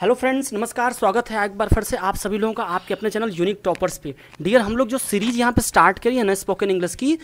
Hello friends नमस्कार स्वागत है एक बार फिर से आप सभी लोगों का आपके अपने चैनल यूनिक टॉपर्स पे डियर हम लोग जो सीरीज यहाँ पे स्टार्ट करी है ना स्पोकन इंग्लिश की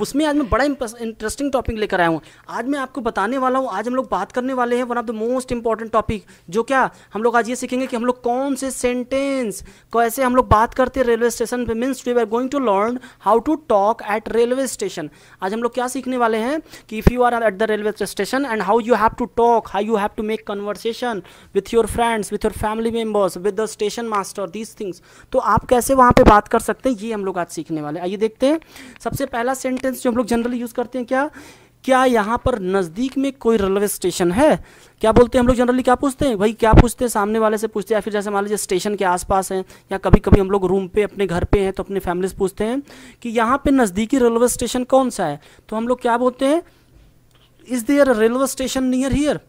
उसमें आज मैं बड़ा इंटरेस्टिंग टॉपिक लेकर आया हूँ आज मैं आपको बताने वाला हूँ आज हम लोग बात करने वाले हैं one of the most important topic जो क्या हम लोग आज ये सीखेंगे कि हम लोग कौन से सेंटेंस कैसे हम लोग बात करते हैं रेलवे स्टेशन पर means we are going to learn how to talk at railway station आज हम लोग क्या सीखने वाले हैं कि if you are at the railway station and how you have to talk how you have to make conversation with your friend friends with your family members with the station master these things तो आप कैसे वहाँ पे बात कर सकते हैं ये हम लोग आज सीखने वाले आइए देखते हैं सबसे पहला सेंटेंस जो हम लोग जनरली यूज़ करते हैं क्या क्या यहाँ पर नज़दीक में कोई रेलवे स्टेशन है क्या बोलते हैं हम लोग जनरली क्या पूछते हैं भाई क्या पूछते हैं सामने वाले से पूछते हैं या फिर जैसे मान लीजिए स्टेशन के आसपास हैं या कभी कभी हम लोग रूम पे अपने घर पे हैं तो अपने फैमिली से पूछते हैं कि यहाँ पे नज़दीकी रेलवे स्टेशन कौन सा है तो हम लोग क्या बोलते हैं is there railway station near here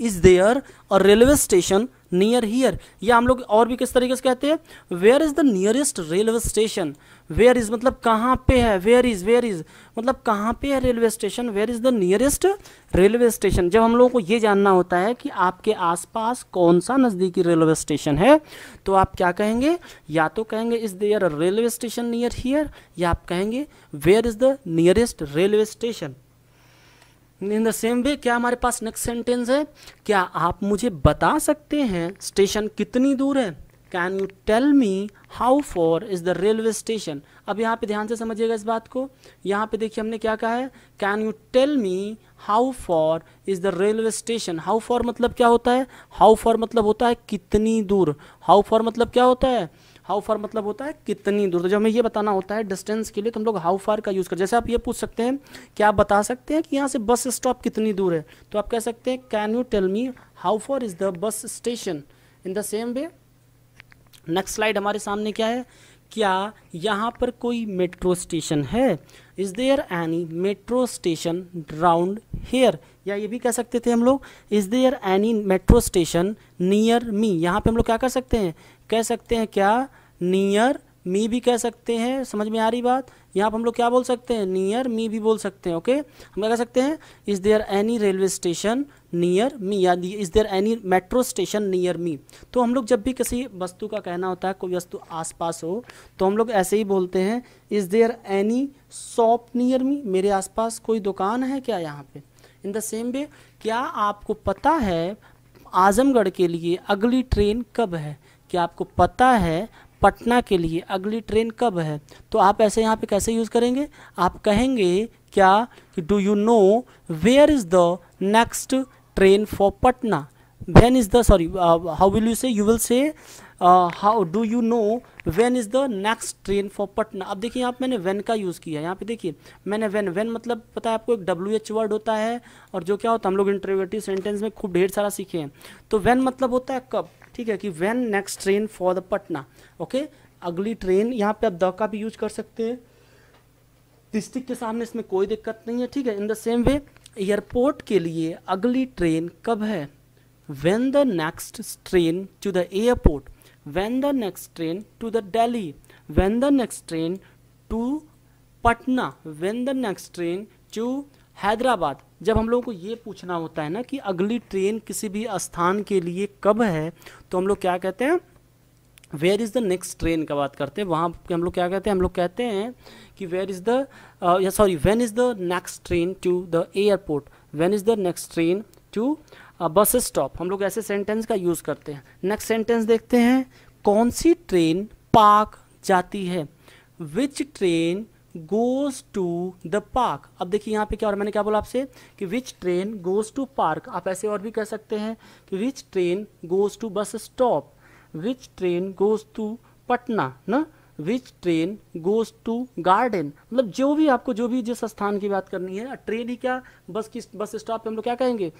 is there a railway station near here या हम लोग और भी किस तरीके से कहते हैं where is the nearest railway station where is मतलब कहाँ पे है वेयर इज़ वेयर इज़ मतलब कहाँ पे है railway station where is the nearest railway station जब हम लोगों को ये जानना होता है कि आपके आसपास कौन सा नज़दीकी रेलवे स्टेशन है तो आप क्या कहेंगे या तो कहेंगे is there railway station near here या आप कहेंगे where is the nearest railway station in the same way क्या हमारे पास नेक्स्ट सेंटेंस है क्या आप मुझे बता सकते हैं स्टेशन कितनी दूर है can you tell me how far is the railway station अब यहाँ पे ध्यान से समझिएगा इस बात को यहाँ पे देखिए हमने क्या कहा है can you tell me how far is the railway station how far मतलब क्या होता है हाउ फॉर मतलब होता है कितनी दूर हाउ फॉर मतलब क्या होता है हाउ फार मतलब होता है कितनी दूर तो जब हमें ये बताना होता है डिस्टेंस के लिए तो हम लोग हाउ फार का यूज़ कर जैसे आप ये पूछ सकते हैं कि आप बता सकते हैं कि यहाँ से बस स्टॉप कितनी दूर है तो आप कह सकते हैं can you tell me how far is the bus station in the same way next slide हमारे सामने क्या है क्या यहाँ पर कोई मेट्रो स्टेशन है is there any metro station round here या ये भी कह सकते थे हम लोग is there any metro station near me यहाँ पे हम लोग क्या कर सकते हैं कह सकते हैं क्या नियर मी भी कह सकते हैं समझ में आ रही बात यहाँ पर हम लोग क्या बोल सकते हैं नियर मी भी बोल सकते हैं ओके हम क्या कह सकते हैं is there any railway station near me या is there any metro station near me तो हम लोग जब भी किसी वस्तु का कहना होता है कोई वस्तु आसपास हो तो हम लोग ऐसे ही बोलते हैं is there any shop near me मेरे आसपास कोई दुकान है क्या यहाँ पे इन द सेम वे क्या आपको पता है आजमगढ़ के लिए अगली ट्रेन कब है कि आपको पता है पटना के लिए अगली ट्रेन कब है तो आप ऐसे यहाँ पे कैसे यूज़ करेंगे आप कहेंगे क्या कि do you know where is the next train for Patna when is the sorry uh, how will you say you will say uh, how do you know when is the next train for Patna अब देखिए यहाँ पे मैंने when का use किया है यहाँ पे देखिए मैंने when when मतलब पता है आपको एक डब्ल्यू एच वर्ड होता है और जो क्या होता है हम लोग इंटरवेटिव सेंटेंस में खूब ढेर सारा सीखे हैं तो when मतलब होता है कब ठीक है कि when next train for the Patna okay अगली ट्रेन यहाँ पर आप द का भी यूज कर सकते हैं डिस्ट्रिक्ट के सामने इसमें कोई दिक्कत नहीं है ठीक है in the same way airport के लिए अगली ट्रेन कब है when the next train to the airport when the next train to the delhi when the next train to Patna when the next train to Hyderabad जब हम लोगों को ये पूछना होता है ना कि अगली ट्रेन किसी भी स्थान के लिए कब है तो हम लोग क्या कहते हैं where is the next train का बात करते हैं वहाँ हम लोग क्या कहते हैं हम लोग कहते हैं कि where is the sorry when is the next train to the airport when is the next train to bus stop हम लोग ऐसे सेंटेंस का यूज़ करते हैं नेक्स्ट सेंटेंस देखते हैं कौन सी ट्रेन पार्क जाती है which train goes to the park अब देखिए यहाँ पे क्या और मैंने क्या बोला आपसे कि which train goes to park आप ऐसे और भी कह सकते हैं कि which train goes to bus stop which train goes to Patna न which train goes to garden मतलब जो भी आपको जो भी जिस स्थान की बात करनी है ट्रेन ही क्या बस की बस स्टॉप पे हम लोग क्या कहेंगे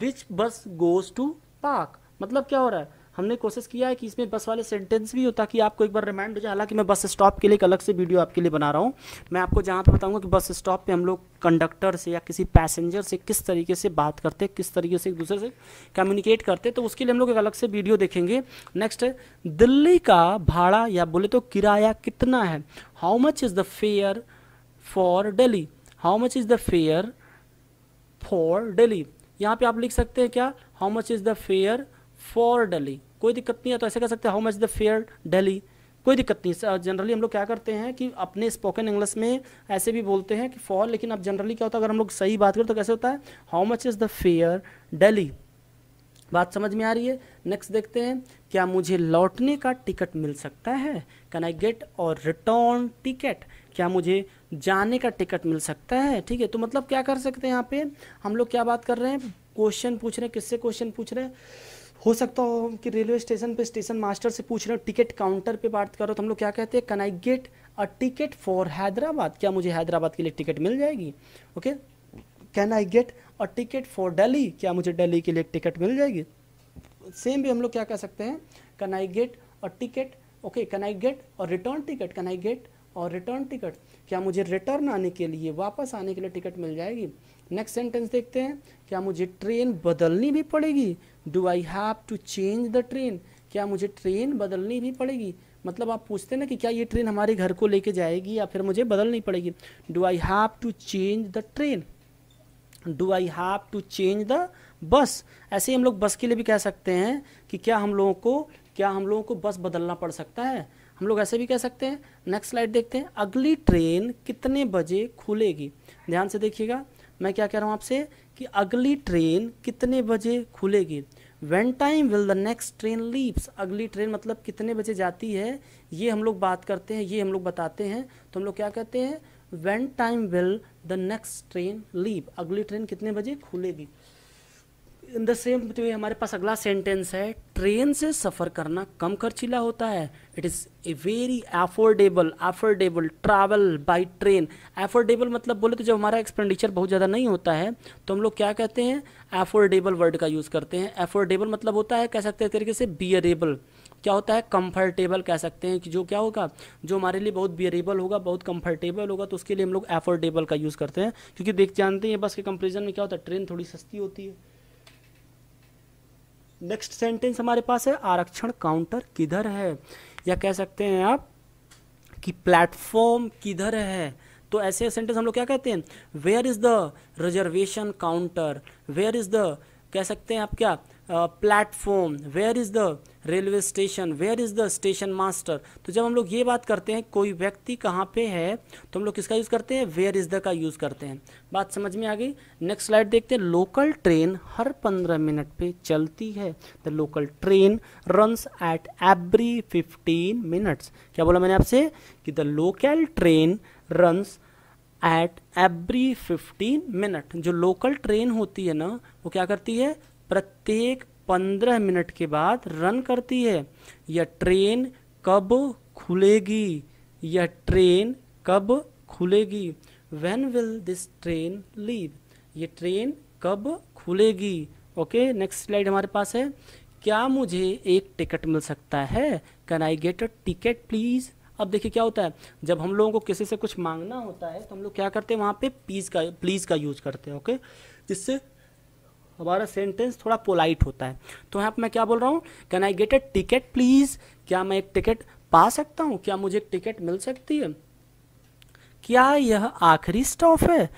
विच बस गोज टू पार्क मतलब क्या हो रहा है हमने कोशिश किया है कि इसमें बस वाले सेंटेंस भी हो ताकि आपको एक बार रिमाइंड हो जाए हालांकि मैं बस स्टॉप के लिए एक अलग से वीडियो आपके लिए बना रहा हूँ मैं आपको जहाँ पर बताऊँगा कि बस स्टॉप पे हम लोग कंडक्टर से या किसी पैसेंजर से किस तरीके से बात करते हैं किस तरीके से एक दूसरे से कम्युनिकेट करते तो उसके लिए हम लोग एक अलग से वीडियो देखेंगे नेक्स्ट दिल्ली का भाड़ा या बोले तो किराया कितना है how much is the fare for Delhi how much is the fare for Delhi यहाँ पे आप लिख सकते हैं क्या how much is the fare for Delhi कोई दिक्कत नहीं है तो ऐसे कह सकते हैं how much the fare Delhi कोई दिक्कत नहीं जनरली हम लोग क्या करते हैं कि अपने स्पोकन इंग्लिश में ऐसे भी बोलते हैं कि फॉर लेकिन अब जनरली क्या होता है अगर हम लोग सही बात करें तो कैसे होता है how much is the fare Delhi बात समझ में आ रही है नेक्स्ट देखते हैं क्या मुझे लौटने का टिकट मिल सकता है can I get a return ticket क्या मुझे जाने का टिकट मिल सकता है ठीक है तो मतलब क्या कर सकते हैं यहाँ पे हम लोग क्या बात कर रहे हैं क्वेश्चन पूछ रहे हैं किससे क्वेश्चन पूछ रहे हैं हो सकता हो कि रेलवे स्टेशन पे स्टेशन मास्टर से पूछ रहे हो टिकट काउंटर पे बात करो तो हम लोग क्या कहते हैं can I get a ticket for Hyderabad क्या मुझे हैदराबाद के लिए टिकट मिल जाएगी okay can I get a ticket for Delhi क्या मुझे डेली के लिए टिकट मिल जाएगी सेम भी हम लोग क्या कह सकते हैं can I get a ticket okay can I get a return ticket can I get a return ticket क्या मुझे रिटर्न आने के लिए वापस आने के लिए टिकट मिल जाएगी नेक्स्ट सेंटेंस देखते हैं क्या मुझे ट्रेन बदलनी भी पड़ेगी do I have to change the train क्या मुझे ट्रेन बदलनी भी पड़ेगी मतलब आप पूछते हैं ना कि क्या ये ट्रेन हमारे घर को लेके जाएगी या फिर मुझे बदलनी पड़ेगी do I have to change the train do I have to change the bus ऐसे ही हम लोग बस के लिए भी कह सकते हैं कि क्या हम लोगों को क्या हम लोगों को बस बदलना पड़ सकता है हम लोग ऐसे भी कह सकते हैं नेक्स्ट स्लाइड देखते हैं अगली ट्रेन कितने बजे खुलेगी ध्यान से देखिएगा मैं क्या कह रहा हूँ आपसे कि अगली ट्रेन कितने बजे खुलेगी when time will the next train leaves अगली ट्रेन मतलब कितने बजे जाती है ये हम लोग बात करते हैं ये हम लोग बताते हैं तो हम लोग क्या कहते हैं when time will the next train leave अगली ट्रेन कितने बजे खुलेगी इन द सेम वे हमारे पास अगला सेंटेंस है ट्रेन से सफ़र करना कम खर्चीला होता है it is a very affordable affordable travel by train affordable मतलब बोले तो जब हमारा एक्सपेंडिचर बहुत ज़्यादा नहीं होता है तो हम लोग क्या कहते हैं एफोर्डेबल वर्ड का यूज़ करते हैं एफोर्डेबल मतलब होता है कह सकते हैं तरीके से बियरेबल क्या होता है कंफर्टेबल कह सकते हैं कि जो क्या होगा जो हमारे लिए बहुत बियरेबल होगा बहुत कंफर्टेबल होगा तो उसके लिए हम लोग एफोर्डेबल का यूज़ करते हैं क्योंकि देख जानते हैं बस के कंपेरिजन में क्या होता है ट्रेन थोड़ी सस्ती होती है नेक्स्ट सेंटेंस हमारे पास है आरक्षण काउंटर किधर है या कह सकते हैं आप कि प्लेटफॉर्म किधर है तो ऐसे सेंटेंस हम लोग क्या कहते हैं where is the reservation counter where is the कह सकते हैं आप क्या platform where is the railway station where is the station master तो जब हम लोग ये बात करते हैं कोई व्यक्ति कहाँ पे है तो हम लोग किसका यूज़ करते हैं वेयर इज द का यूज़ करते हैं बात समझ में आ गई नेक्स्ट स्लाइड देखते हैं लोकल ट्रेन हर पंद्रह मिनट पे चलती है the local train runs at every fifteen minutes क्या बोला मैंने आपसे कि the local train runs at every fifteen minute जो लोकल ट्रेन होती है ना वो क्या करती है प्रत्येक पंद्रह मिनट के बाद रन करती है यह ट्रेन कब खुलेगी यह ट्रेन कब खुलेगी when will this train leave ये ट्रेन कब खुलेगी ओके नेक्स्ट स्लाइड हमारे पास है क्या मुझे एक टिकट मिल सकता है can I get a ticket please अब देखिए क्या होता है जब हम लोगों को किसी से कुछ मांगना होता है तो हम लोग क्या करते हैं वहाँ पे प्लीज़ का प्लीज़ का यूज करते हैं ओके जिससे हमारा सेंटेंस थोड़ा पोलाइट होता है तो यहाँ पर मैं क्या बोल रहा हूँ can I get a ticket please क्या मैं एक टिकट पा सकता हूँ क्या मुझे एक टिकट मिल सकती है क्या यह आखिरी स्टॉप है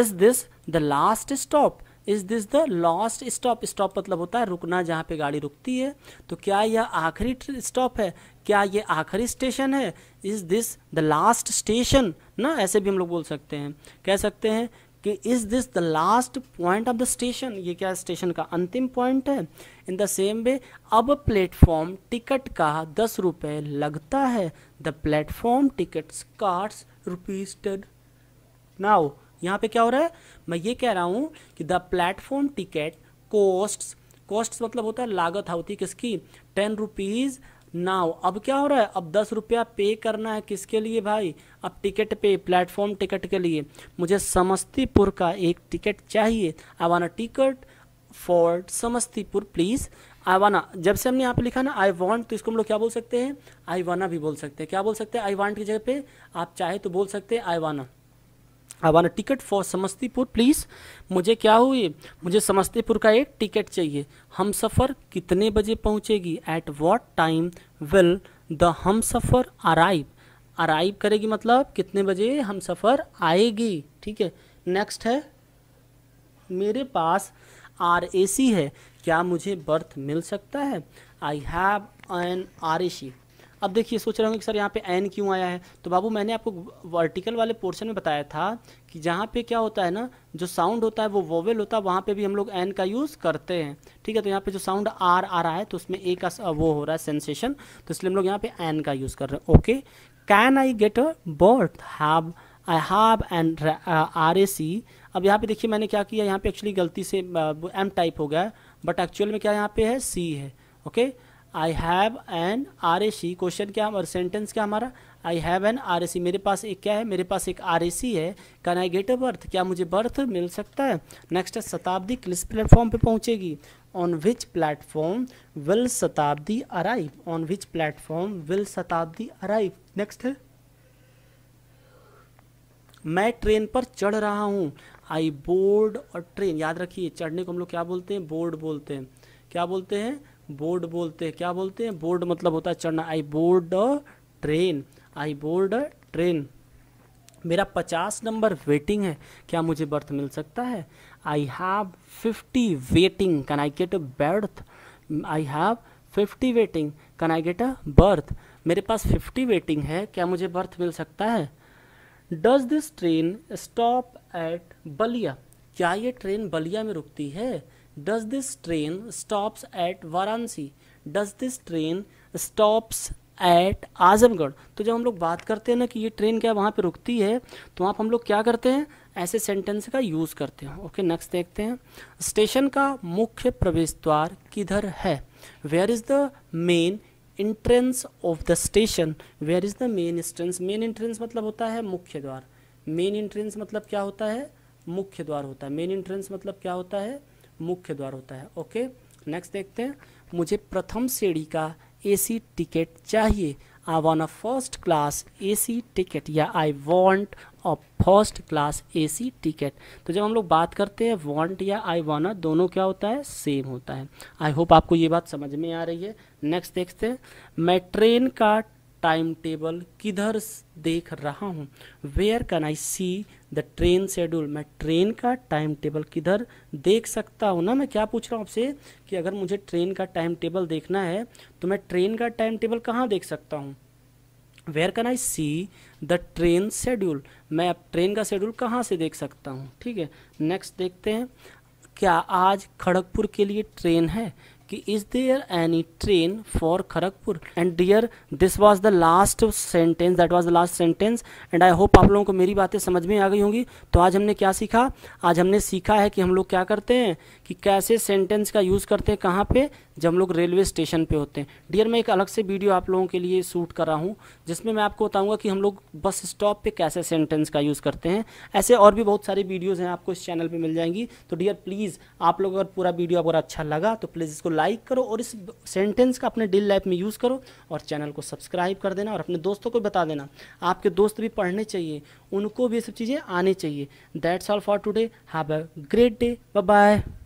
is this the last stop is this the last stop stop मतलब होता है रुकना जहाँ पे गाड़ी रुकती है तो क्या यह आखिरी स्टॉप है क्या ये आखिरी स्टेशन है is this the last station ना ऐसे भी हम लोग बोल सकते हैं कह सकते हैं कि is this the last point of the station ये क्या स्टेशन का अंतिम पॉइंट है इन द सेम वे अब प्लेटफॉर्म टिकट का दस रुपये लगता है the platform ticket costs rupees ten now यहाँ पे क्या हो रहा है मैं ये कह रहा हूँ कि the platform ticket cost cost मतलब होता है लागत होती किसकी टेन रुपीज़ नाव अब क्या हो रहा है अब दस रुपया पे करना है किसके लिए भाई अब टिकट पे प्लेटफॉर्म टिकट के लिए मुझे समस्तीपुर का एक टिकट चाहिए I wanna ticket for Samastipur please I wanna जब से हमने यहाँ पे लिखा ना आई वॉन्ट तो इसको हम लोग क्या बोल सकते हैं आई वाना भी बोल सकते हैं क्या बोल सकते हैं आई वॉन्ट की जगह पे आप चाहे तो बोल सकते हैं I wanna I want ticket for Samastipur please मुझे क्या हुई मुझे समस्तीपुर का एक टिकट चाहिए हम सफ़र कितने बजे पहुँचेगी at what time will the Humsafar arrive arrive करेगी मतलब कितने बजे हम सफ़र आएगी ठीक है नेक्स्ट है मेरे पास आर ए सी है क्या मुझे बर्थ मिल सकता है I have an R A C अब देखिए सोच रहे होंगे कि सर यहाँ पे एन क्यों आया है तो बाबू मैंने आपको वर्टिकल वाले पोर्शन में बताया था कि जहाँ पे क्या होता है ना जो साउंड होता है वो वोवेल होता है वहाँ पे भी हम लोग एन का यूज़ करते हैं ठीक है तो यहाँ पे जो साउंड आर आ रहा है तो उसमें ए का वो हो रहा है सेंसेशन तो इसलिए हम लोग यहाँ पे एन का यूज़ कर रहे हैं okay can I get a berth have I have an R A C अब यहाँ पे देखिए मैंने क्या किया यहाँ पे एक्चुअली गलती से एम uh, टाइप हो गया बट एक्चुअल में क्या यहाँ पे है सी है okay okay? I have an R A C question क्या हमारा सेंटेंस क्या हमारा I have an R A C मेरे पास एक क्या है मेरे पास एक आर ए सी है can I get a berth क्या मुझे बर्थ मिल सकता है नेक्स्ट है शताब्दी किस प्लेटफॉर्म पे पहुंचेगी on which platform will Shatabdi arrive on which platform will Shatabdi arrive next है मैं ट्रेन पर चढ़ रहा हूँ आई बोर्ड और ट्रेन याद रखिए चढ़ने को हम लोग क्या बोलते हैं बोर्ड बोलते हैं क्या बोलते हैं बोर्ड बोलते हैं क्या बोलते हैं बोर्ड मतलब होता है चढ़ना I board train I board train मेरा पचास नंबर वेटिंग है क्या मुझे बर्थ मिल सकता है I have fifty waiting can I get a berth I have fifty waiting can I get a berth मेरे पास फिफ्टी वेटिंग है क्या मुझे बर्थ मिल सकता है does this train stop at Ballia क्या ये ट्रेन बलिया में रुकती है does this train stops at Varanasi does this train stops at Azamgarh तो जब हम लोग बात करते हैं ना कि ये ट्रेन क्या वहाँ पे रुकती है तो वहाँ पर हम लोग क्या करते हैं ऐसे सेंटेंस का यूज़ करते हैं ओके नेक्स्ट देखते हैं स्टेशन का मुख्य प्रवेश द्वार किधर है where is the main entrance of the station where is the main entrance main entrance मतलब होता है मुख्य द्वार मेन इंट्रेंस मतलब क्या होता है मुख्य द्वार होता है मेन इंट्रेंस मतलब क्या होता है मुख्य द्वार होता है ओके नेक्स्ट देखते हैं मुझे प्रथम श्रेणी का एसी टिकट चाहिए I want a first class AC ticket या I want a first class AC ticket तो जब हम लोग बात करते हैं वॉन्ट या आई वाना दोनों क्या होता है सेम होता है आई होप आपको ये बात समझ में आ रही है नेक्स्ट देखते हैं मैं ट्रेन का टाइम टेबल किधर देख रहा हूँ where can I see the train schedule मैं ट्रेन का टाइम टेबल किधर देख सकता हूँ ना मैं क्या पूछ रहा हूँ आपसे कि अगर मुझे ट्रेन का टाइम टेबल देखना है तो मैं ट्रेन का टाइम टेबल कहाँ देख सकता हूँ where can I see the train schedule मैं अब ट्रेन का शेड्यूल कहाँ से देख सकता हूँ ठीक है नेक्स्ट देखते हैं क्या आज खड़गपुर के लिए ट्रेन है कि is there any train for Kharagpur and dear this was the last sentence that was the last sentence and I hope आप लोगों को मेरी बातें समझ में आ गई होंगी तो आज हमने क्या सीखा आज हमने सीखा है कि हम लोग क्या करते हैं कि कैसे सेंटेंस का यूज़ करते हैं कहाँ पे जब हम लोग रेलवे स्टेशन पे होते हैं डियर मैं एक अलग से वीडियो आप लोगों के लिए शूट कर रहा हूँ जिसमें मैं आपको बताऊँगा कि हम लोग बस स्टॉप पे कैसे सेंटेंस का यूज़ करते हैं ऐसे और भी बहुत सारी वीडियोज़ हैं आपको इस चैनल पर मिल जाएंगी तो डियर प्लीज़ आप लोग अगर पूरा वीडियो अगर अच्छा लगा तो प्लीज़ इसको लाइक करो और इस सेंटेंस का अपने डेली लाइफ में यूज़ करो और चैनल को सब्सक्राइब कर देना और अपने दोस्तों को बता देना आपके दोस्त भी पढ़ने चाहिए उनको भी ये सब चीज़ें आनी चाहिए that's all for today have a great day bye